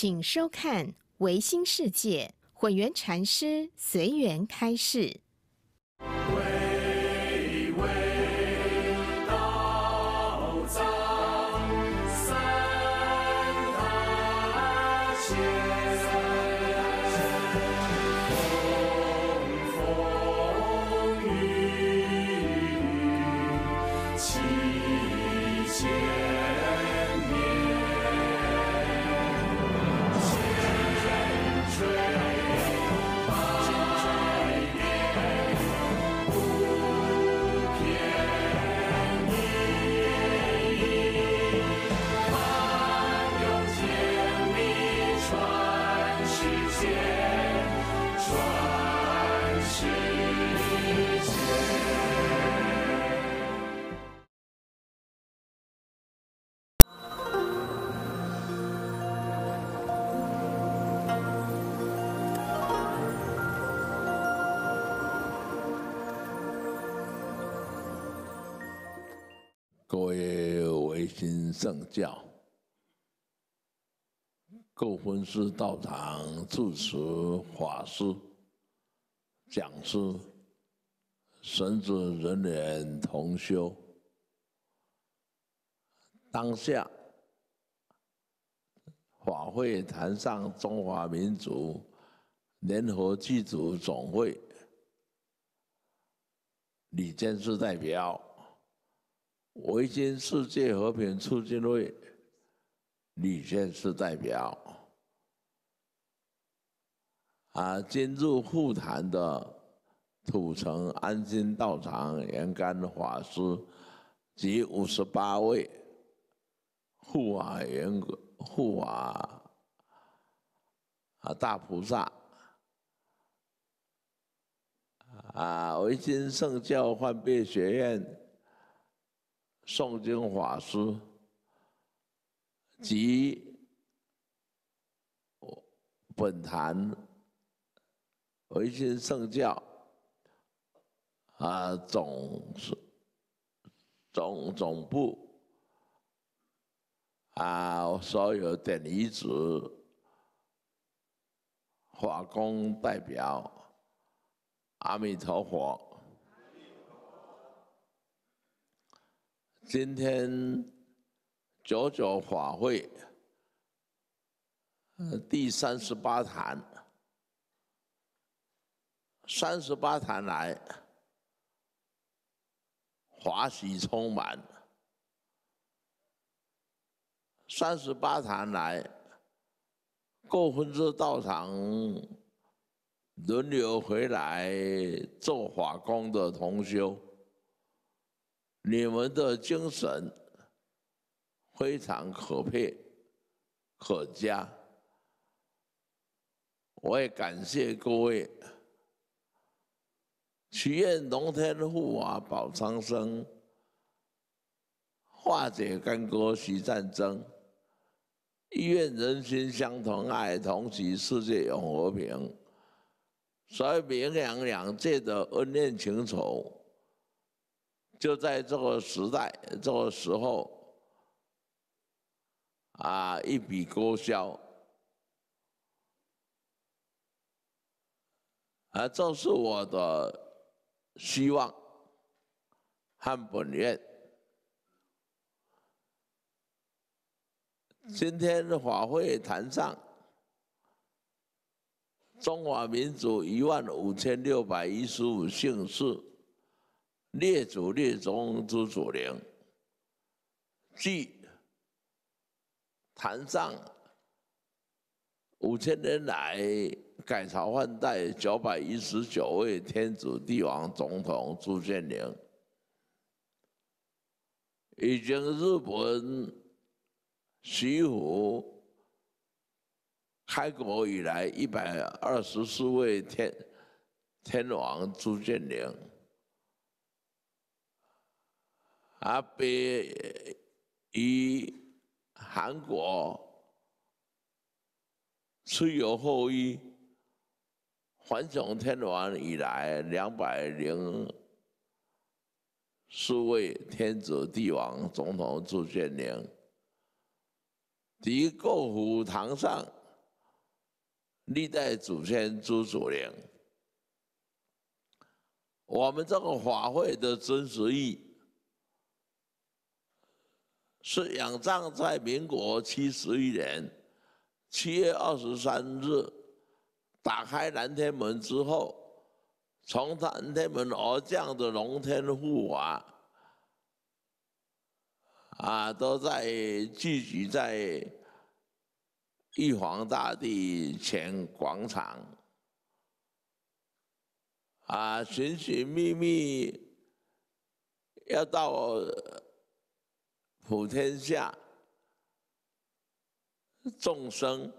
请收看《维新世界》，混元禅师随缘开示。正教，供分师、道场主持、法师、讲师，神职人员同修。当下法会坛上，中华民族联合剧组总会李建是代表。维新世界和平促进会李先士代表，啊，进入护坛的土城安心道场圆干法师及五十八位护法员、护法啊大菩萨，啊，维新圣教换变学院。诵经法师及本坛维新圣教啊总总总部啊所有的离子法公代表阿弥陀佛。今天九九法会，第三十八坛，三十八坛来，华喜充满，三十八坛来，各分支道场轮流回来做法工的同修。你们的精神非常可佩、可嘉，我也感谢各位。祈愿龙天护法保苍生，化解干戈息战争，愿人心相同爱同喜，世界永和平，以，泯两两界的恩怨情仇。就在这个时代、这个时候，啊，一笔勾销，啊，这是我的希望和本愿。今天的法会坛上，中华民族一万五千六百一十五姓氏。列祖列宗朱祖陵，即坛上五千年来改朝换代九百一十九位天子帝王总统朱建宁，已经日本西湖开国以来一百二十四位天天王朱建宁。阿爸，以韩国最有后裔、皇统天王以来两百零四位天子、帝王、总统朱建宁，及国父堂上历代祖先朱祖良，我们这个法会的真实意。是仰仗在民国七十一年七月二十三日打开南天门之后，从南天门而降的龙天护法，啊，都在聚集在玉皇大帝前广场，啊，寻寻觅觅，要到。普天下众生，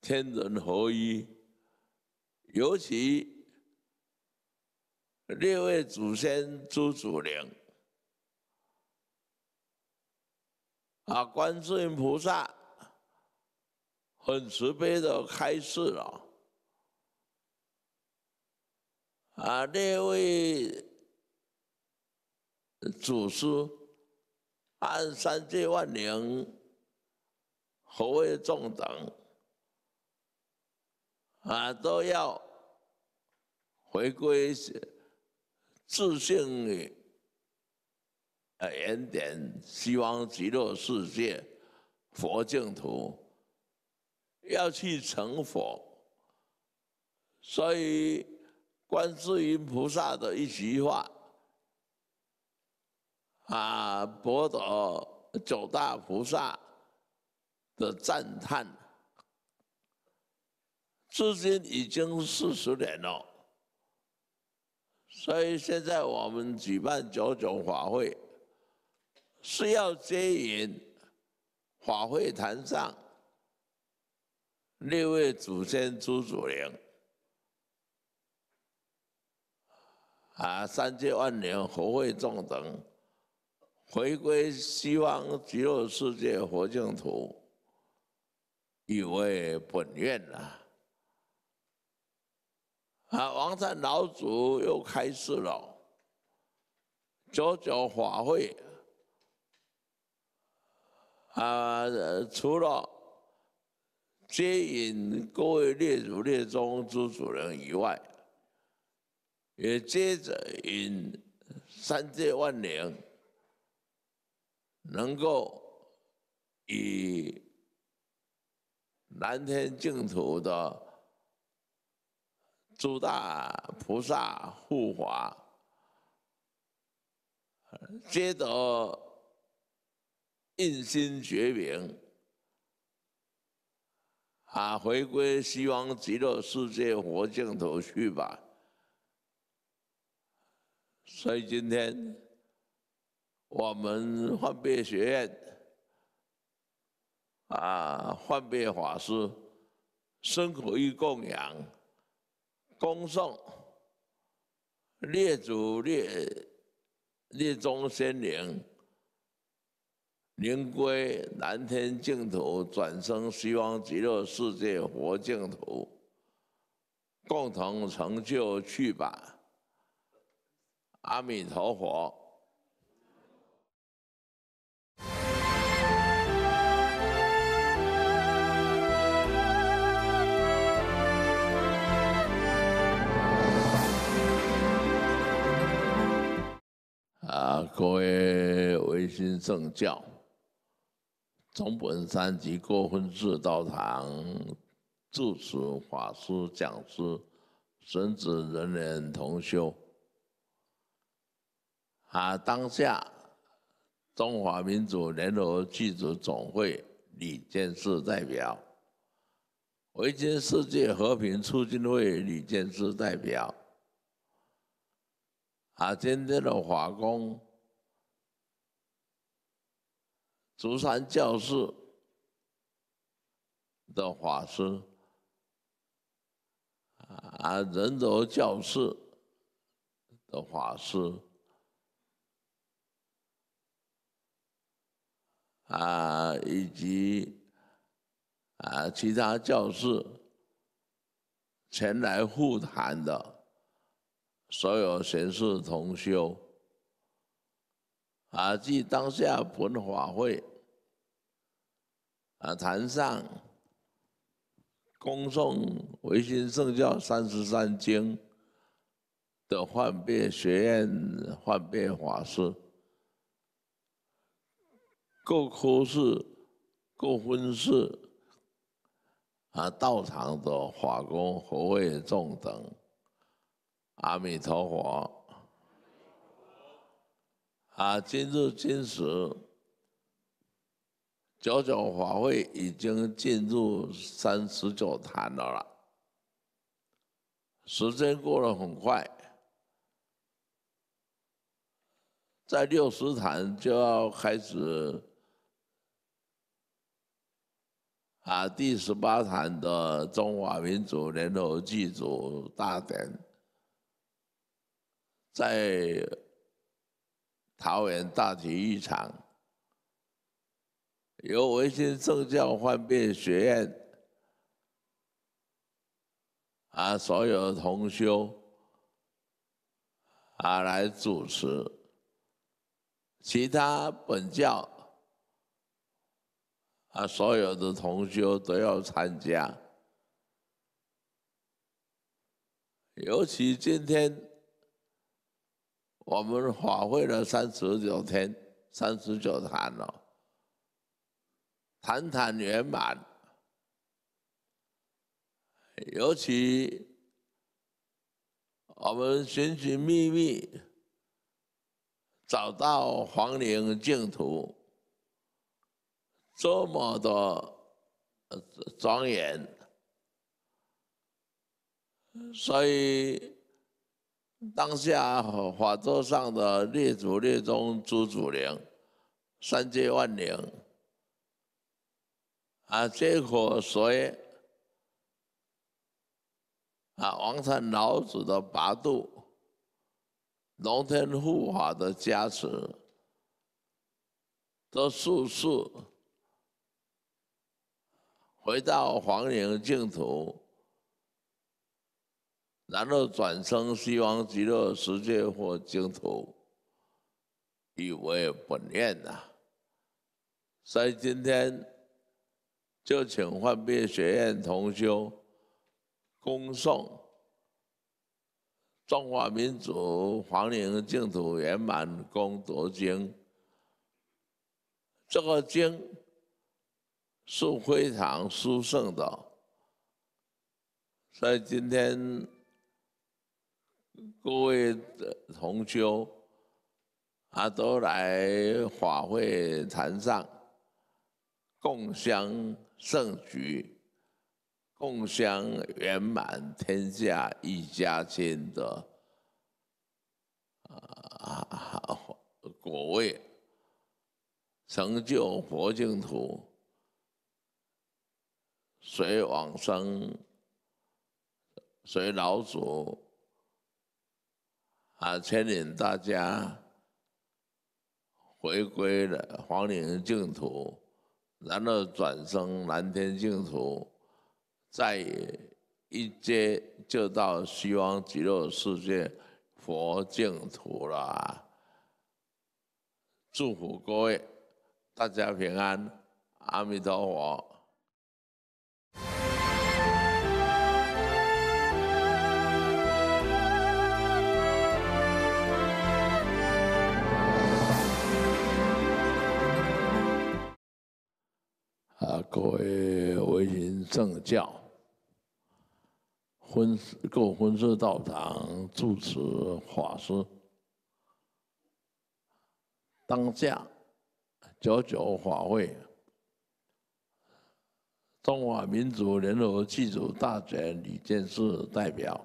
天人合一。尤其六位祖先朱祖陵啊，观世音菩萨很慈悲的开示了啊，六位祖师。按三界万灵，何谓众等？啊，都要回归自性的呃原点，西方极乐世界，佛净土，要去成佛。所以观世音菩萨的一席话。啊！博得九大菩萨的赞叹，至今已经四十年了。所以现在我们举办九九法会，是要接引法会坛上六位祖先朱祖灵啊，三界万年合会众等。回归西方极乐世界，佛净土，以为本愿呐！啊，王禅老祖又开始了九九法会。啊，除了接引各位列祖列宗诸主人以外，也接着引三界万灵。能够以蓝天净土的诸大菩萨护法，皆得印心觉明啊，回归西方极乐世界佛净土去吧。所以今天。我们幻变学院，啊，幻变法师，生活与供养，恭送列祖列列宗先灵，灵归南天净土，转生西方极乐世界佛净土，共同成就去吧，阿弥陀佛。啊，各位维新正教，从本山及各分寺道堂住持法师讲师，神子人人同修，啊，当下。中华民族联合剧组总会李建士代表，维京世界和平促进会李建士代表，啊，今天的华工，竹山教室的法师，啊，仁德教室的法师。啊，以及啊，其他教室前来护坛的所有贤士同修，啊，即当下本法会啊坛上恭送唯心圣教三十三经的幻变学院幻变法师。够科室、够婚事，啊！道场的法功、佛位众等，阿弥陀佛，啊！进入今时，九九法会已经进入三十九坛了，时间过得很快，在六十坛就要开始。啊，第十八堂的中华民族联合祭祖大典，在桃园大体育场，由维新正教幻变学院啊，所有同修啊来主持，其他本教。啊，所有的同学都要参加。尤其今天，我们法会了三十九天，三十九坛了，坛坛圆满。尤其我们寻寻觅觅，找到黄陵净土。这么多庄严，所以当下法座上的列祖列宗诸祖灵、三界万灵啊，这果谁？啊，王禅老子的八度、龙天护法的加持，都术士。回到黄陵净土，然后转生西方极乐世界或净土，以为本愿呐。所以今天就请幻变学院同修恭送中华民族黄陵净土圆满功德经》，这个经。是非常殊胜的，所以今天各位的同修啊，都来法会坛上，共襄盛举，共襄圆满天下一家亲的啊果位，成就佛净土。随往生，随老祖啊，牵引大家回归了黄陵净土，然后转生蓝天净土，再一阶就到西方极乐世界佛净土了。祝福各位，大家平安，阿弥陀佛。各位维新正教婚各婚事道堂住持法师，当下九九法会，中华民族联合祭祖大李建士代表，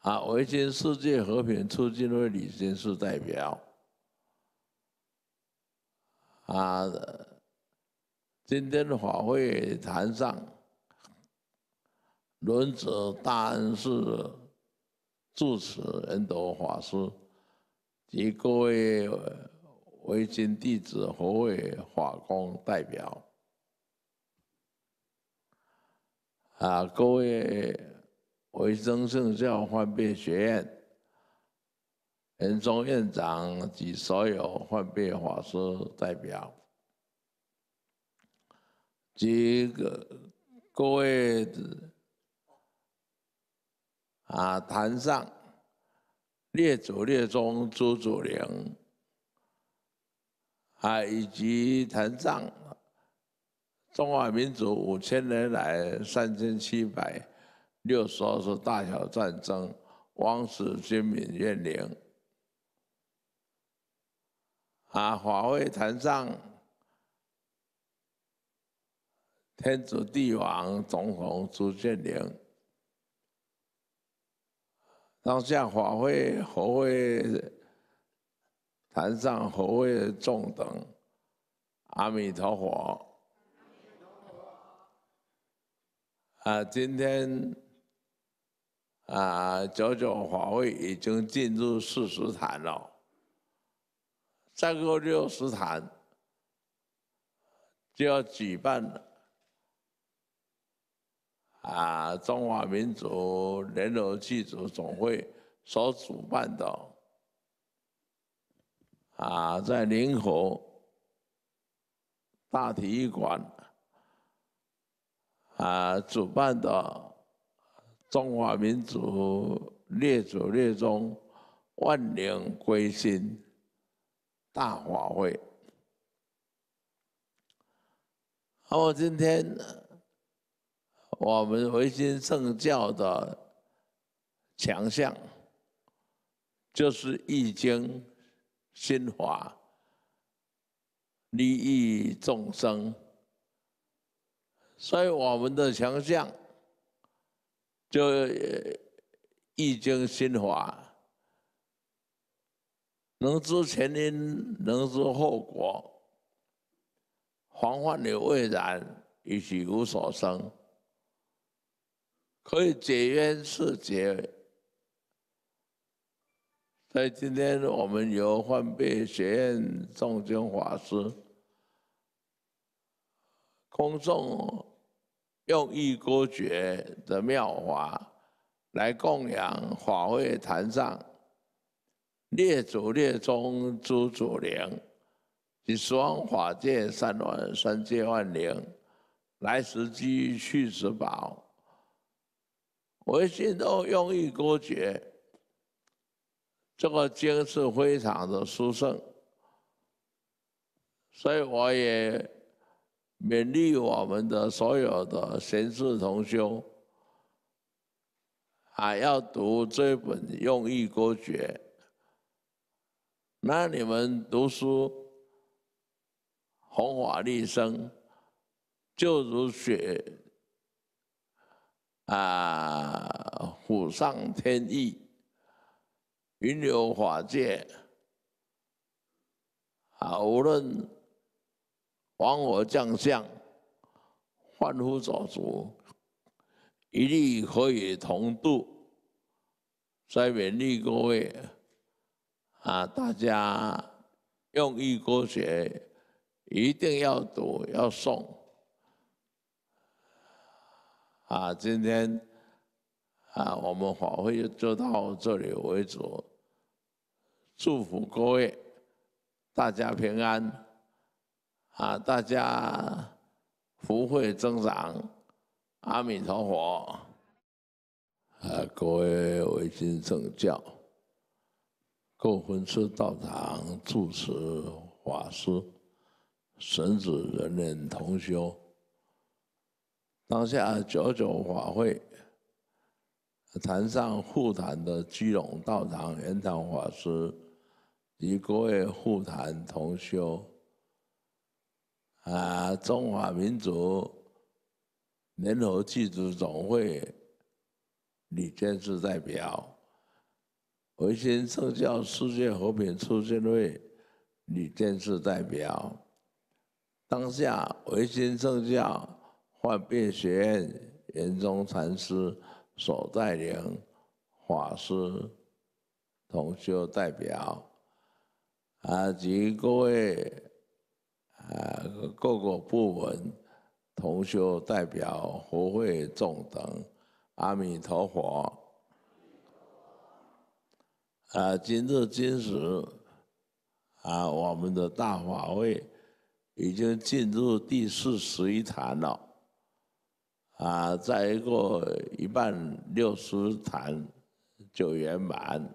啊，维新世界和平促进会李建士代表，啊。今天的法会坛上，轮值大恩师、住持仁德法师及各位维新弟子、和位法工代表啊，各位维生圣教方变学院仁宗院长及所有方变法师代表。这个各位啊，坛上列祖列宗朱祖灵啊，以及坛上中华民族五千年来三千七百六十二次大小战争，王室军民怨灵啊，华为坛上。天子帝王，总统朱建玲，当下法会何位坛上何位众等，阿弥陀佛。啊，今天啊，九九法会已经进入四十坛了，再过六十坛就要举办了。啊！中华民族联合祭祖总会所主办的啊，在临河大体育馆啊主办的中华民族列祖列宗万灵归心大法会，我今天。我们回心圣教的强项就是易经心法利益众生，所以我们的强项就易经心法，能知前因，能知后果，防患于未然，以使无所生。可以解冤释结，所以今天我们由幻变学院众经法师，空诵用意歌诀的妙法，来供养法会坛上列祖列宗诸祖灵，及十方法界三万三界万灵，来时机去时宝。《维心录用意孤绝。这个经是非常的殊胜，所以我也勉励我们的所有的贤士同修，还要读这本《用意孤绝》。那你们读书，红法绿生，就如雪。啊！虎上天意，云游法界。啊，无论王侯将相，凡夫俗族，一律可以同渡。在勉励各位啊，大家用意科学，一定要读，要诵。啊，今天啊，我们法会就到这里为止。祝福各位，大家平安，啊，大家福慧增长，阿弥陀佛，啊，各位维经正教，供混师道场，住持法师，神子人人同修。当下九九法会坛上护坛的基隆道场圆堂法师，与各位护坛同修，啊，中华民族联合祭督总会女建志代表，维新圣教世界和平促进会女建志代表，当下维新圣教。幻变学院圆中禅师所带领法师同修代表啊，及各位啊各个部门同修代表、佛会众等，阿弥陀佛啊！今日今时啊，我们的大法会已经进入第四十一坛了。啊，再一个，一半六十谈，就圆满，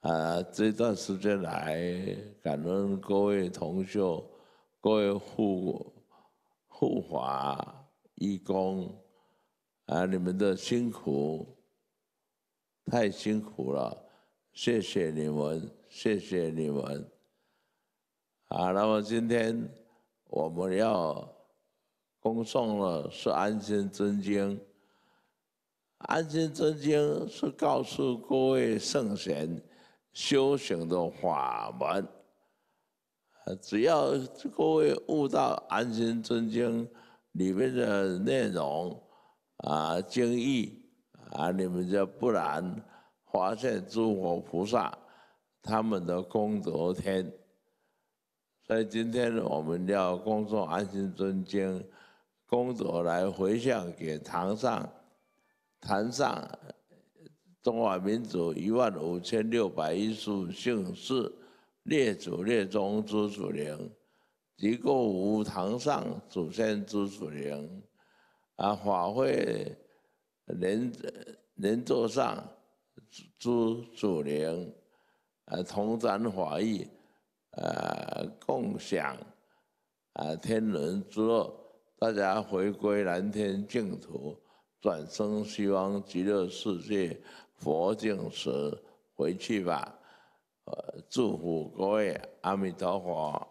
啊，这段时间来感恩各位同学、各位护护法义工啊，你们的辛苦太辛苦了，谢谢你们，谢谢你们。啊，那么今天我们要。恭送了《是安心真经》，《安心真经》是告诉各位圣贤修行的法门。啊，只要各位悟到《安心真经》里面的内容，啊，经义，啊，你们就不然发现诸佛菩萨他们的功德天。所以今天我们要恭送安心真经》。工作来回向给堂上，堂上中华民族一万五千六百一十五姓氏列祖列宗朱祖灵，及个无堂上祖先之祖灵，啊法会人人座上诸祖灵，啊同沾法义，啊共享啊天伦之乐。大家回归蓝天净土，转生西方极乐世界佛净时回去吧！呃，祝福各位阿弥陀佛。